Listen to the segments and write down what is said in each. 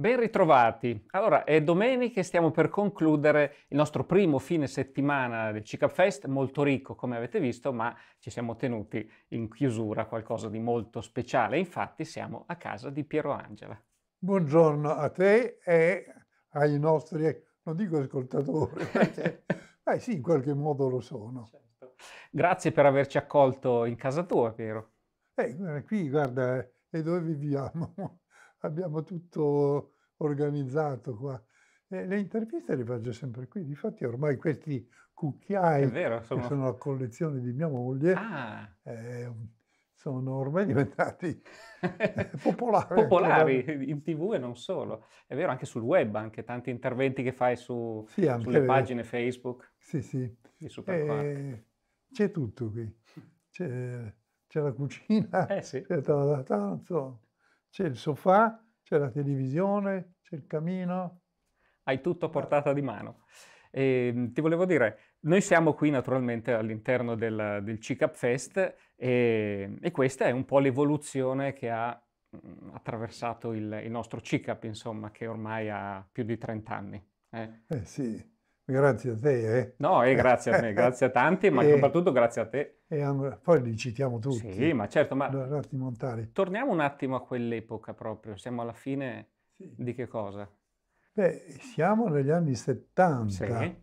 Ben ritrovati. Allora, è domenica e stiamo per concludere il nostro primo fine settimana del Cica Fest, molto ricco come avete visto, ma ci siamo tenuti in chiusura qualcosa di molto speciale. Infatti siamo a casa di Piero Angela. Buongiorno a te e ai nostri, non dico ascoltatori, perché, sì, in qualche modo lo sono. Certo. Grazie per averci accolto in casa tua, Piero. Eh, qui, guarda, è eh, dove viviamo abbiamo tutto organizzato qua. E le interviste le faccio sempre qui, difatti ormai questi cucchiai vero, sono... che sono la collezione di mia moglie ah. eh, sono ormai diventati popolari. popolari in tv e non solo. È vero, anche sul web, anche tanti interventi che fai su, sì, sulle pagine Facebook. Sì, sì. Eh, c'è tutto qui. C'è, c'è la cucina, eh, sì. c'è la danza c'è il sofà, c'è la televisione, c'è il camino. Hai tutto a eh. portata di mano. E, ehm, ti volevo dire, noi siamo qui naturalmente all'interno del, del CICAP Fest e, ehm, e, questa è un po' l'evoluzione che ha mm, attraversato il, il nostro CICAP, insomma, che ormai ha più di 30 anni. Eh, eh sì. Grazie a te. Eh. No, e grazie a te, grazie a tanti, ma e, soprattutto grazie a te. E poi li citiamo tutti. Sì, ma certo, ma torniamo un attimo a quell'epoca proprio, siamo alla fine sì. di che cosa? Beh, siamo negli anni 70. Sì.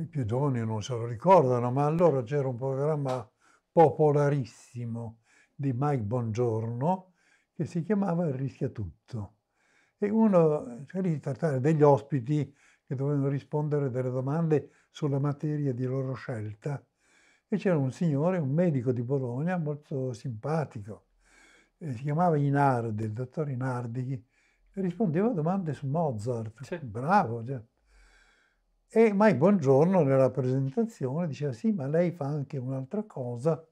I più giovani non se lo ricordano, ma allora c'era un programma popolarissimo di Mike Bongiorno che si chiamava Il rischia tutto. E uno, cioè lì trattare degli ospiti che dovevano rispondere delle domande sulla materia di loro scelta. E c'era un signore, un medico di Bologna, molto simpatico, eh, si chiamava Inardi, il dottor Inardi, rispondeva a domande su Mozart, sì. bravo. Cioè. E mai buongiorno nella presentazione diceva sì, ma lei fa anche un'altra cosa.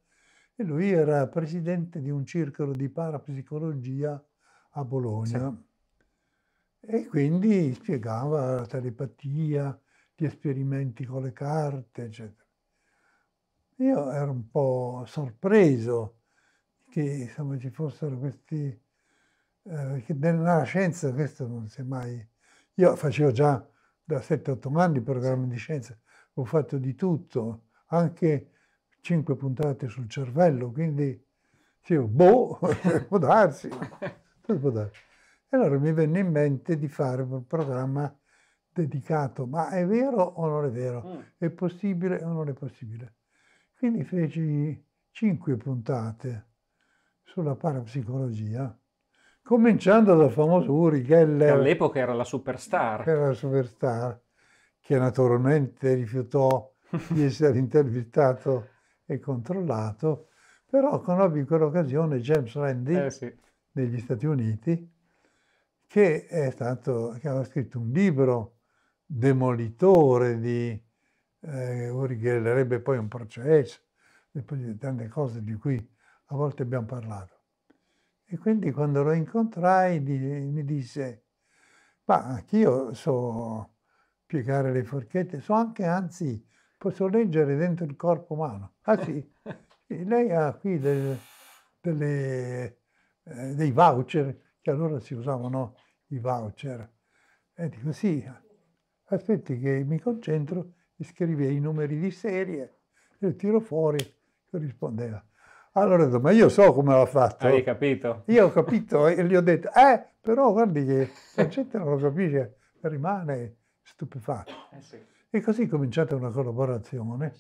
E lui era presidente di un circolo di parapsicologia a Bologna. Sì. E quindi spiegava la telepatia, gli esperimenti con le carte, eccetera. Io ero un po' sorpreso che insomma, ci fossero questi... Eh, che nella scienza questo non si è mai... Io facevo già da 7-8 anni programmi di scienza, ho fatto di tutto, anche 5 puntate sul cervello, quindi dicevo, boh, può darsi, può darsi allora mi venne in mente di fare un programma dedicato, ma è vero o non è vero? Mm. È possibile o non è possibile? Quindi feci cinque puntate sulla parapsicologia, cominciando dal famoso Uri Geller. Che all'epoca era la superstar. Era la superstar, che naturalmente rifiutò di essere intervistato e controllato, però conobbi in quell'occasione James Randi eh sì. negli Stati Uniti che, stato, che aveva scritto un libro demolitore di eh, righerebbe poi un processo e poi di tante cose di cui a volte abbiamo parlato. E quindi quando lo incontrai di, mi disse, ma anch'io so piegare le forchette, so anche, anzi, posso leggere dentro il corpo umano. Ah sì, lei ha qui delle, delle, eh, dei voucher che allora si usavano i voucher. E dico sì, aspetti che mi concentro, e scrivi i numeri di serie, e tiro fuori, rispondeva. Allora ho ma io so come l'ha fatto. Hai capito? Io ho capito e gli ho detto, eh, però guardi che la gente non lo capisce, rimane stupefatto. Eh sì. E così è cominciata una collaborazione.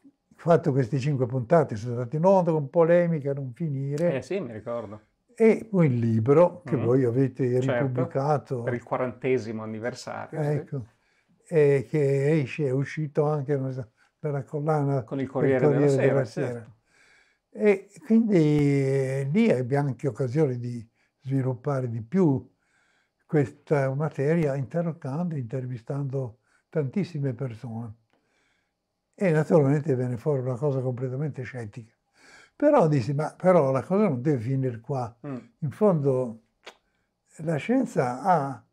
Ho fatto questi cinque puntate, sono stati in con polemica, non finire. Eh sì, mi ricordo e poi il libro che mm. voi avete certo, ripubblicato. Per il quarantesimo anniversario. Ecco, sì. e che esce, è uscito anche dalla collana con il Corriere, il Corriere della, della, Sera. Della sera. Certo. E quindi eh, lì abbiamo anche occasione di sviluppare di più questa materia interrogando, intervistando tantissime persone. E naturalmente venne fuori una cosa completamente scettica però dissi, ma però la cosa non deve finire qua. Mm. In fondo la scienza ha,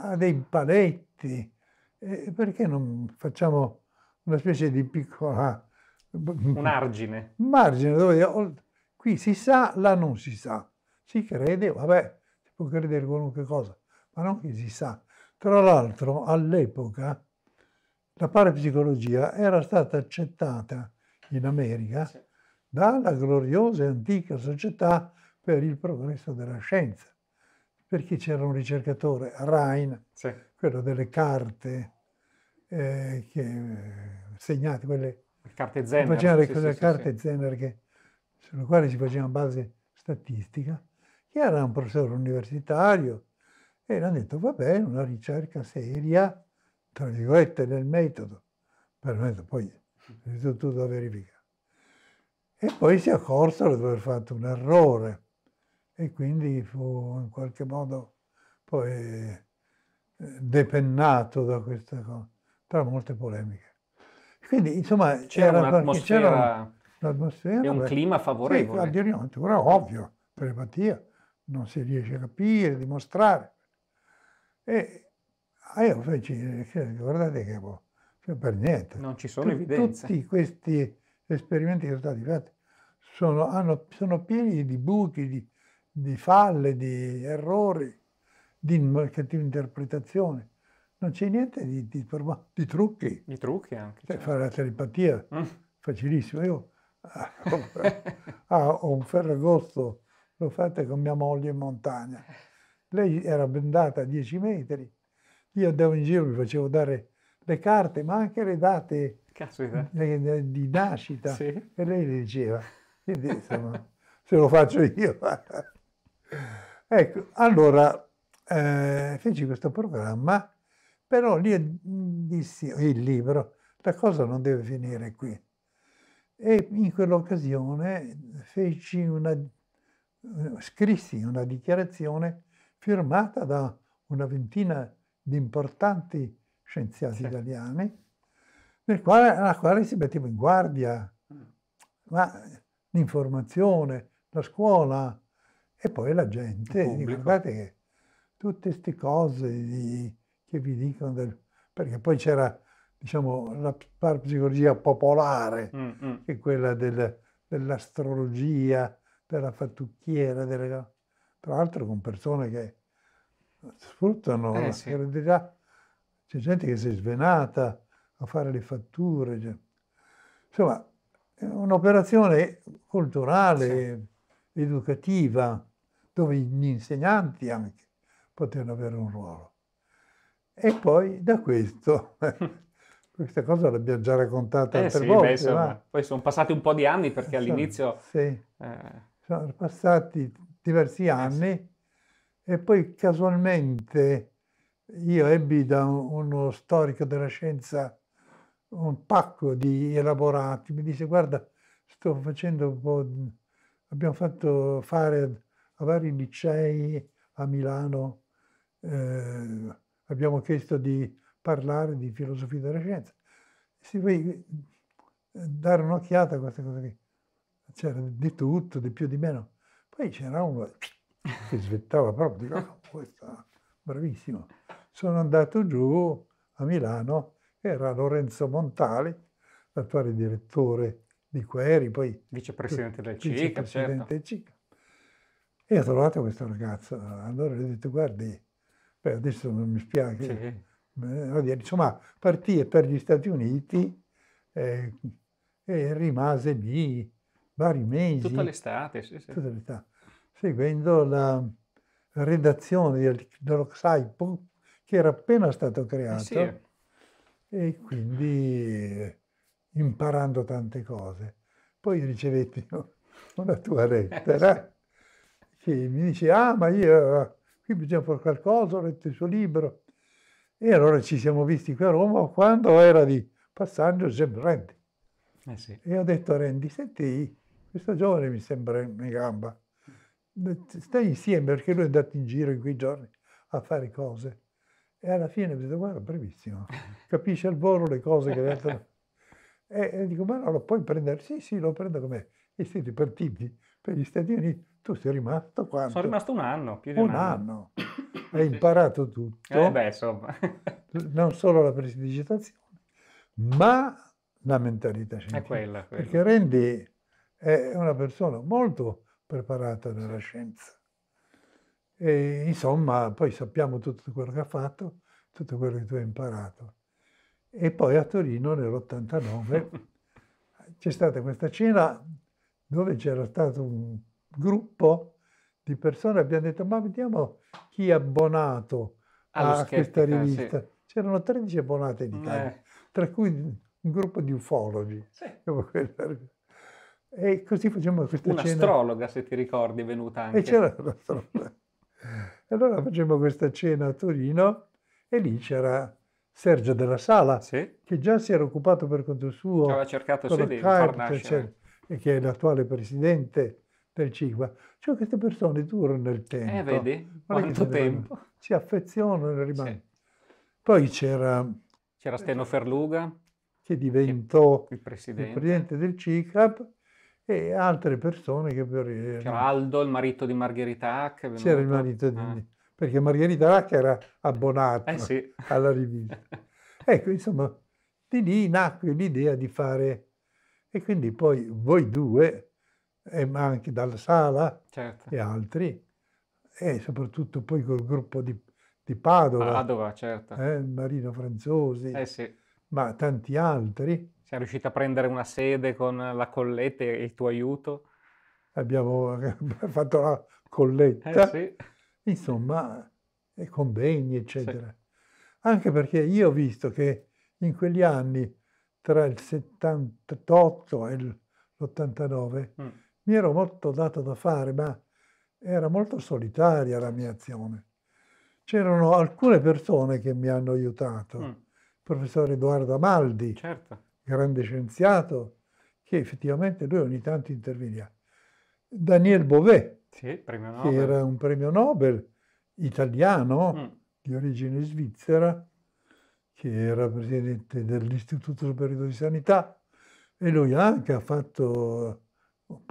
ha dei paletti, eh, perché non facciamo una specie di piccola... Un argine. Margine, dove oh, qui si sa, là non si sa. Si crede, vabbè, si può credere qualunque cosa, ma non che si sa. Tra l'altro, all'epoca, la parapsicologia era stata accettata in America sì dalla gloriosa e antica società per il progresso della scienza. Perché c'era un ricercatore, Rain, sì. quello delle carte eh, che, eh, segnate, quelle carte Zener, faceva le sì, sì, carte Zener che, sulle quali si faceva base statistica, che era un professore universitario e gli hanno detto, va bene, una ricerca seria, tra virgolette, nel metodo, per me poi è tutto da verificare e poi si accorsero di aver fatto un errore e quindi fu in qualche modo poi eh, depennato da questa cosa, tra molte polemiche. Quindi insomma c'era, un'atmosfera, un'atmosfera e un beh, clima favorevole. Sì, adiriante, però ovvio, telepatia non si riesce a capire, a dimostrare. E ah, io feci, cioè, guardate che boh, cioè per niente. Non ci sono T- evidenze. Tutti questi esperimenti che sono stati fatti sono, hanno, sono pieni di buchi, di, di falle, di errori, di cattiva interpretazione. Non c'è niente di, di, di, trucchi. Di trucchi anche. Cioè, certo. Fare la telepatia, mm. facilissimo. Io ah, ho un ferragosto, l'ho fatta con mia moglie in montagna. Lei era bendata a 10 metri. Io andavo in giro, mi facevo dare le carte, ma anche le date Caspita. di nascita. Sì. E lei le diceva, insomma, se lo faccio io. ecco, allora eh, feci questo programma, però lì dissi, il libro, la cosa non deve finire qui. E in quell'occasione feci una, scrissi una dichiarazione firmata da una ventina di importanti scienziati sì. italiani nel quale, alla quale si metteva in guardia, ma l'informazione, la scuola e poi la gente. guardate che tutte queste cose di, che vi dicono, del, perché poi c'era diciamo, la parapsicologia popolare, mm, mm. che è quella del, dell'astrologia, della fattucchiera, delle, tra l'altro con persone che sfruttano eh, la sì. C'è gente che si è svenata, a fare le fatture. Cioè. Insomma, è un'operazione culturale, sì. educativa, dove gli insegnanti anche potevano avere un ruolo. E poi da questo, questa cosa l'abbiamo già raccontata eh, sì, volte. Beh, insomma, Poi sono passati un po' di anni perché eh, all'inizio... Sì. Eh... Sono passati diversi anni eh, sì. e poi casualmente io ebbi da uno storico della scienza un pacco di elaborati, mi dice guarda, sto facendo un po', abbiamo fatto fare a vari licei a Milano, eh, abbiamo chiesto di parlare di filosofia della scienza. Se vuoi eh, dare un'occhiata a questa cosa qui, c'era di tutto, di più di meno. Poi c'era uno che svettava proprio, dico, oh, questo bravissimo. Sono andato giù a Milano era Lorenzo Montali, l'attuale direttore di Queri, poi vicepresidente del CICA, vicepresidente certo. CICA. E ho trovato questo ragazzo. allora le ho detto guardi, beh, adesso non mi spiace, sì. insomma partì per gli Stati Uniti eh, e rimase lì vari mesi. Tutta l'estate, sì, sì. Tutta l'estate, seguendo la redazione dello Xaipo che era appena stato creato. Eh sì e quindi imparando tante cose. Poi ricevetti una tua lettera che mi dice, ah ma io qui bisogna fare qualcosa, ho letto il suo libro. E allora ci siamo visti qui a Roma quando era di passaggio Jim Randy. Eh sì. E ho detto a Randy, senti, questo giovane mi sembra in gamba, stai insieme perché lui è andato in giro in quei giorni a fare cose. E alla fine mi dice, guarda, bravissimo, capisce al volo le cose che mettono. e, e dico, ma no, lo puoi prendere? Sì, sì, lo prendo come E siete partiti per gli Stati Uniti. Tu sei rimasto quanto? Sono rimasto un anno, più di un, un anno. anno. Hai imparato tutto. Eh beh, insomma. non solo la prestidigitazione, ma la mentalità scientifica. È quella, quella. Perché Randy è una persona molto preparata nella sì. scienza e insomma, poi sappiamo tutto quello che ha fatto, tutto quello che tu hai imparato. E poi a Torino nell'89 c'è stata questa cena dove c'era stato un gruppo di persone, abbiamo detto ma vediamo chi è abbonato a questa rivista. Sì. C'erano 13 abbonate in Italia, eh. tra cui un gruppo di ufologi. Sì. E così facciamo questa un cena. Un'astrologa, se ti ricordi, è venuta anche. E c'era l'astrologa allora facemmo questa cena a Torino e lì c'era Sergio della Sala, sì. che già si era occupato per conto suo. Che aveva cercato sì, di far nascere. Cioè, e che è l'attuale presidente del CIQUA. Cioè queste persone durano nel eh, tempo. Eh, vedi? Quanto tempo. Vanno, si affezionano e rimangono. Sì. Poi c'era... C'era Steno Ferluga. Che diventò il presidente, il presidente del CICAP e altre persone che per... C'era Aldo, il marito di Margherita Hack. C'era il marito di... Ah. perché Margherita Hack era abbonata eh sì. alla rivista. ecco, insomma, di lì nacque l'idea di fare... E quindi poi voi due, ma anche dalla sala certo. e altri, e soprattutto poi col gruppo di, di Padova, Padova certo. eh, Marino Franzosi, eh sì. ma tanti altri, siamo riusciti a prendere una sede con la colletta e il tuo aiuto? Abbiamo fatto la colletta, eh, sì. insomma, e convegni, eccetera. Sì. Anche perché io ho visto che in quegli anni, tra il 78 e l'89, mm. mi ero molto dato da fare, ma era molto solitaria la mia azione. C'erano alcune persone che mi hanno aiutato. Mm. Il professor Edoardo Amaldi, certo grande scienziato, che effettivamente lui ogni tanto interveniva. Daniel Bovet, sì, che era un premio Nobel italiano mm. di origine svizzera, che era presidente dell'Istituto Superiore di Sanità, e lui anche ha fatto,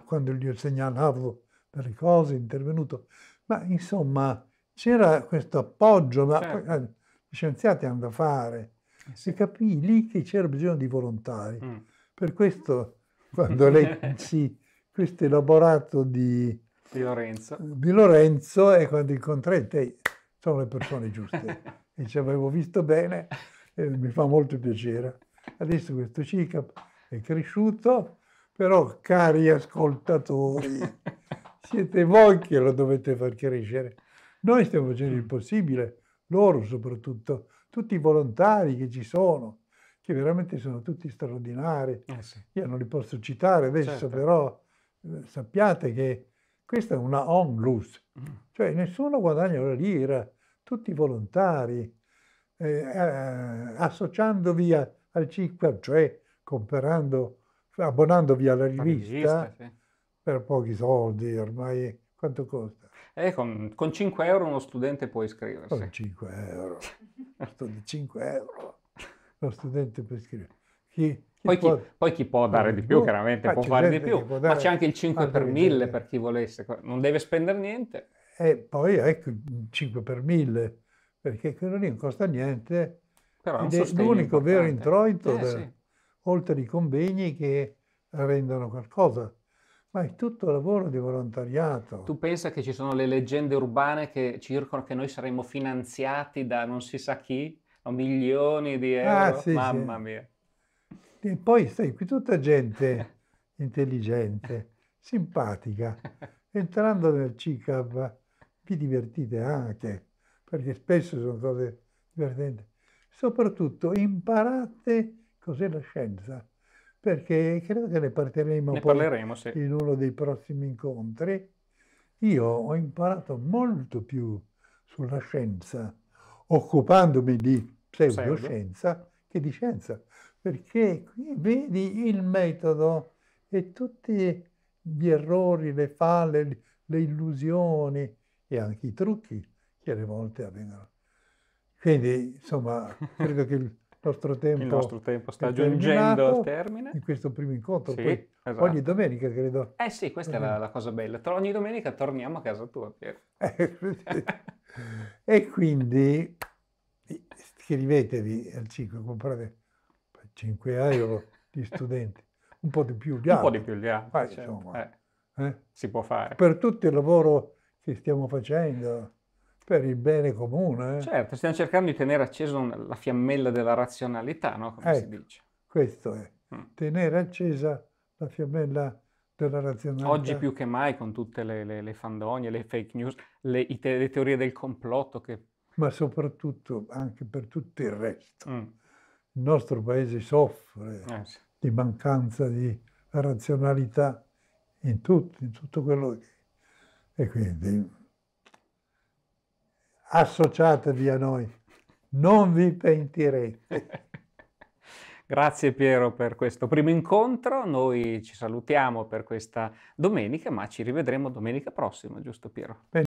quando gli ho segnalato delle cose, è intervenuto. Ma insomma, c'era questo appoggio, ma certo. Eh, gli scienziati hanno da fare. Si capì lì che c'era bisogno di volontari. Mm. Per questo, quando lei lessi questo elaborato di, di, Lorenzo. di Lorenzo, e quando incontrai te, sono le persone giuste. e ci avevo visto bene, e mi fa molto piacere. Adesso questo CICAP è cresciuto, però cari ascoltatori, siete voi che lo dovete far crescere. Noi stiamo facendo il possibile, loro soprattutto tutti i volontari che ci sono, che veramente sono tutti straordinari. Eh sì. Io non li posso citare adesso, certo. però eh, sappiate che questa è una onlus, mm. cioè nessuno guadagna una lira, tutti volontari, eh, eh associandovi a, al CICQUA, cioè comprando, abbonandovi alla rivista, rivista sì. per pochi soldi ormai quanto costa? Eh, con, con, 5 euro uno studente può iscriversi. Con 5 euro. 5 euro lo studente può iscriversi. Chi, poi, chi, può, poi chi può dare di più, più chiaramente può fare di più, ma c'è anche il 5 per 1000 per chi volesse, non deve spendere niente. E poi ecco il 5 per 1000, perché quello lì non costa niente. Però è l'unico vero introito, eh, da, sì. oltre ai convegni che rendono qualcosa. Ma è tutto lavoro di volontariato. Tu pensa che ci sono le leggende urbane che circolano che noi saremmo finanziati da non si sa chi, a milioni di ah, euro? Ah, sì, Mamma sì. mia. E poi stai qui tutta gente intelligente, simpatica. Entrando nel CICAB vi divertite anche, perché spesso sono cose divertenti. Soprattutto imparate cos'è la scienza perché credo che ne parleremo, ne parleremo sì. in uno dei prossimi incontri. Io ho imparato molto più sulla scienza, occupandomi di pseudoscienza, Pseudo. che di scienza, perché qui vedi il metodo e tutti gli errori, le falle, le illusioni e anche i trucchi che alle volte avvengono. Quindi, insomma, credo che nostro tempo, il nostro tempo sta giungendo al termine. In questo primo incontro, sì, poi esatto. ogni domenica credo. Eh sì, questa mm è la, la, cosa bella. Ogni domenica torniamo a casa tua, Piero. Eh, e quindi iscrivetevi al 5, comprate 5 euro di studenti, un po' di più gli altri. Un po' di più gli altri, Vai, ah, certo. insomma, eh, eh? si può fare. Per tutto il lavoro che stiamo facendo per il bene comune. Eh? Certo, stiamo cercando di tenere accesa la fiammella della razionalità, no? come ecco, si dice. Questo è, mm. tenere accesa la fiammella della razionalità. Oggi più che mai con tutte le, le, le fandonie, le fake news, le, te, le, teorie del complotto. Che... Ma soprattutto anche per tutto il resto. Mm. Il nostro paese soffre eh, sì. di mancanza di razionalità in tutto, in tutto quello che... E quindi associatevi a noi, non vi pentirete. Grazie Piero per questo primo incontro, noi ci salutiamo per questa domenica, ma ci rivedremo domenica prossima, giusto Piero? Bene.